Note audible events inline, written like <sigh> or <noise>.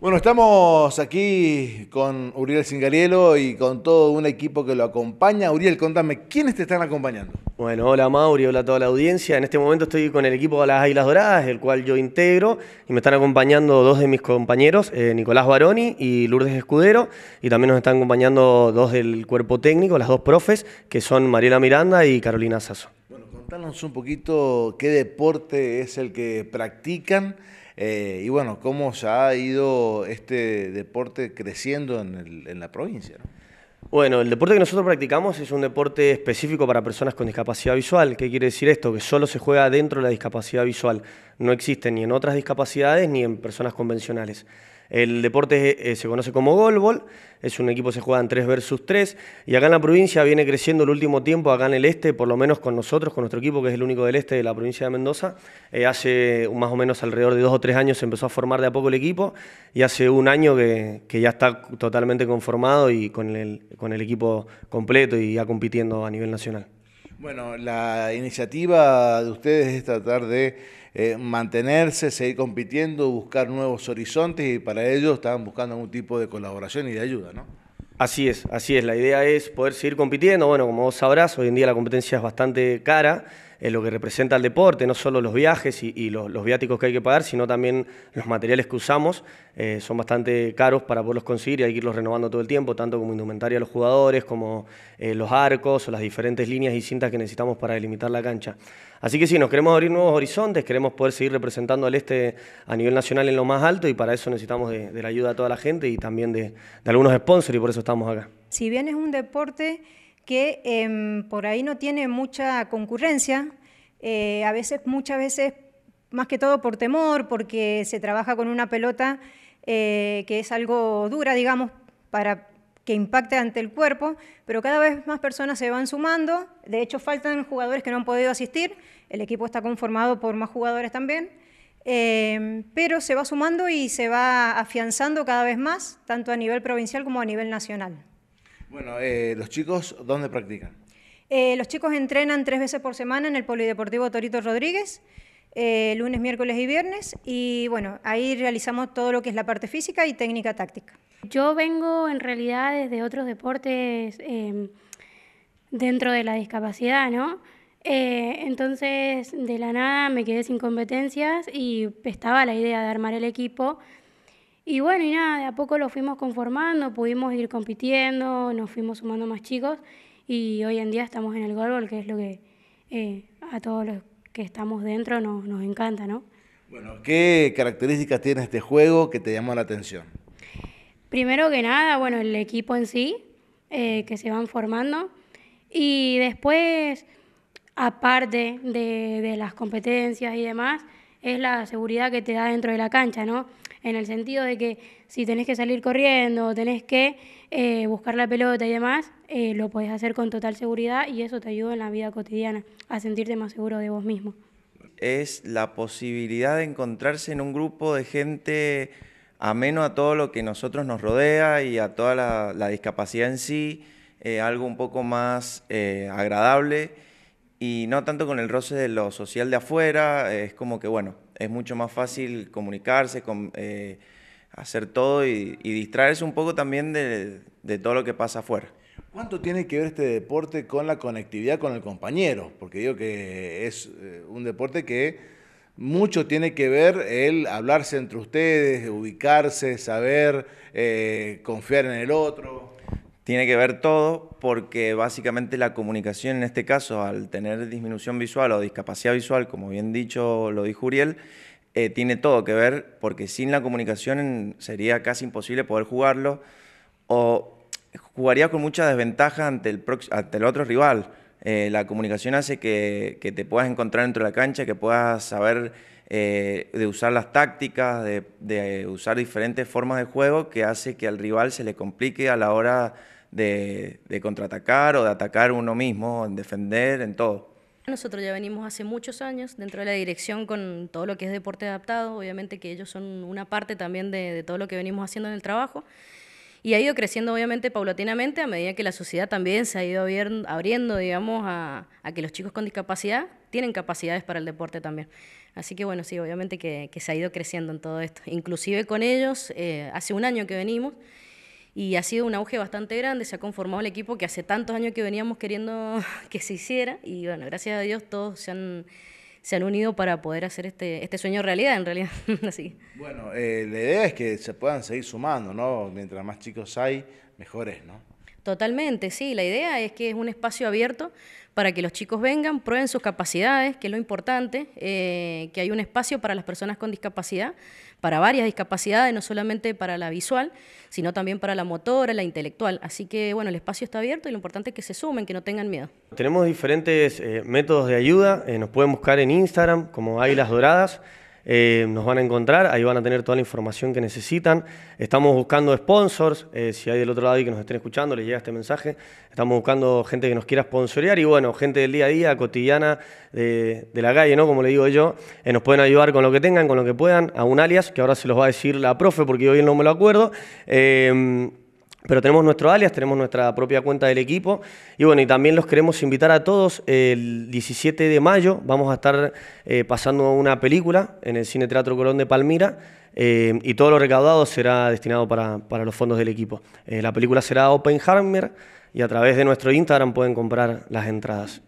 Bueno, estamos aquí con Uriel Singarielo y con todo un equipo que lo acompaña. Uriel, contame, ¿quiénes te están acompañando? Bueno, hola Mauri, hola a toda la audiencia. En este momento estoy con el equipo de las Águilas Doradas, el cual yo integro, y me están acompañando dos de mis compañeros, eh, Nicolás Baroni y Lourdes Escudero, y también nos están acompañando dos del cuerpo técnico, las dos profes, que son Mariela Miranda y Carolina Sasso. Bueno, contanos un poquito qué deporte es el que practican eh, y bueno, cómo se ha ido este deporte creciendo en, la provincia. Bueno, el deporte que nosotros practicamos es un deporte específico para personas con discapacidad visual. ¿Qué quiere decir esto? Que solo se juega dentro de la discapacidad visual. No existe ni en otras discapacidades ni en personas convencionales. El deporte eh, se conoce como golbol, es un equipo que se juega en 3 versus 3 y acá en la provincia viene creciendo el último tiempo, acá en el este, por lo menos con nosotros, con nuestro equipo que es el único del este de la provincia de Mendoza, eh, hace más o menos alrededor de dos o tres años se empezó a formar de a poco el equipo y hace un año que, ya está totalmente conformado y con con el equipo completo y ya compitiendo a nivel nacional. Bueno, la iniciativa de ustedes es tratar de eh, mantenerse, seguir compitiendo, buscar nuevos horizontes y para ello estaban buscando algún tipo de colaboración y de ayuda, ¿no? Así es, así es. La idea es poder seguir compitiendo. Bueno, como vos sabrás, hoy en día la competencia es bastante cara lo que representa el deporte, no solo los viajes y, los, viáticos que hay que pagar, sino también los materiales que usamos. Eh, son bastante caros para poderlos conseguir y hay que irlos renovando todo el tiempo, tanto como indumentaria a los jugadores, como eh, los arcos o las diferentes líneas y cintas que necesitamos para delimitar la cancha. Así que sí, nos queremos abrir nuevos horizontes, queremos poder seguir representando al este a nivel nacional en lo más alto y para eso necesitamos de, la ayuda de toda la gente y también de algunos sponsors y por eso estamos acá. Si bien es un deporte que em, por ahí no tiene mucha concurrencia, eh, a veces, muchas veces, más que todo por temor, porque se trabaja con una pelota eh, que es algo dura, digamos, para que impacte ante el cuerpo, pero cada vez más personas se van sumando. De hecho, faltan jugadores que no han podido asistir. El equipo está conformado por más jugadores también. Em, pero se va sumando y se va afianzando cada vez más, tanto a nivel provincial como a nivel nacional. Bueno, eh, ¿los chicos dónde practican? Eh, los chicos entrenan tres veces por semana en el Polideportivo Torito Rodríguez, eh, lunes, miércoles y viernes, y bueno, ahí realizamos todo lo que es la parte física y técnica táctica. Yo vengo en realidad desde otros deportes em, dentro de la discapacidad, ¿no? entonces, de la nada me quedé sin competencias y estaba la idea de armar el equipo y bueno, y nada, de a poco lo fuimos conformando, pudimos ir compitiendo, nos fuimos sumando más chicos y hoy en día estamos en el golbol, que es lo que eh, a todos los que estamos dentro nos, encanta, ¿no? Bueno, ¿qué características tiene este juego que te llamó la atención? Primero que nada, bueno, el equipo en sí, eh, que se van formando. Y después, aparte de las competencias y demás, es la seguridad que te da dentro de la cancha, ¿no? En el sentido de que si tenés que salir corriendo, tenés que eh, buscar la pelota y demás, eh, lo podés hacer con total seguridad y eso te ayuda en la vida cotidiana a sentirte más seguro de vos mismo. Es la posibilidad de encontrarse en un grupo de gente ameno a todo lo que nosotros nos rodea y a toda la, discapacidad en sí, eh, algo un poco más agradable y no tanto con el roce de lo social de afuera, es como que, bueno, es mucho más fácil comunicarse, con, eh, hacer todo y, distraerse un poco también de, todo lo que pasa afuera. ¿Cuánto tiene que ver este deporte con la conectividad con el compañero? Porque digo que es eh, un deporte que mucho tiene que ver el hablarse entre ustedes, ubicarse, saber, eh, confiar en el otro tiene que ver todo porque básicamente la comunicación en este caso, al tener disminución visual o discapacidad visual, como bien dicho lo dijo Uriel, eh, tiene todo que ver porque sin la comunicación sería casi imposible poder jugarlo o jugaría con mucha desventaja ante el, ante el otro rival. Eh, la comunicación hace que, te puedas encontrar dentro de la cancha, que puedas saber eh, de usar las tácticas, de, de usar diferentes formas de juego que hace que al rival se le complique a la hora de, de contraatacar o de atacar uno mismo, en defender, en todo. Nosotros ya venimos hace muchos años dentro de la dirección con todo lo que es deporte adaptado, obviamente que ellos son una parte también de, de todo lo que venimos haciendo en el trabajo. Y ha ido creciendo obviamente paulatinamente a medida que la sociedad también se ha ido abriendo, abriendo digamos, a, a, que los chicos con discapacidad tienen capacidades para el deporte también. Así que bueno, sí, obviamente que, que se ha ido creciendo en todo esto. Inclusive con ellos, eh, hace un año que venimos y ha sido un auge bastante grande, se ha conformado el equipo que hace tantos años que veníamos queriendo <laughs> que se hiciera y bueno, gracias a Dios todos se han, se han unido para poder hacer este, este sueño realidad en realidad. <laughs> Así. Bueno, eh, la idea es que se puedan seguir sumando, ¿no? Mientras más chicos hay, mejor es, ¿no? Totalmente, sí, la idea es que es un espacio abierto para que los chicos vengan, prueben sus capacidades, que es lo importante, eh, que hay un espacio para las personas con discapacidad, para varias discapacidades, no solamente para la visual, sino también para la motora, la intelectual. Así que, bueno, el espacio está abierto y lo importante es que se sumen, que no tengan miedo. Tenemos diferentes eh, métodos de ayuda, eh, nos pueden buscar en Instagram como Águilas Doradas. Eh, nos van a encontrar, ahí van a tener toda la información que necesitan. Estamos buscando sponsors, eh, si hay del otro lado y que nos estén escuchando, les llega este mensaje. Estamos buscando gente que nos quiera sponsorear y bueno, gente del día a día, cotidiana, de, la calle, ¿no? Como le digo yo, eh, nos pueden ayudar con lo que tengan, con lo que puedan, a un alias, que ahora se los va a decir la profe porque yo bien no me lo acuerdo. Pero tenemos nuestro alias, tenemos nuestra propia cuenta del equipo y bueno, y también los queremos invitar a todos. El 17 de mayo vamos a estar eh, pasando una película en el Cine Teatro Colón de Palmira eh, y todo lo recaudado será destinado para, los fondos del equipo. Eh, la película será Open Harmer y a través de nuestro Instagram pueden comprar las entradas.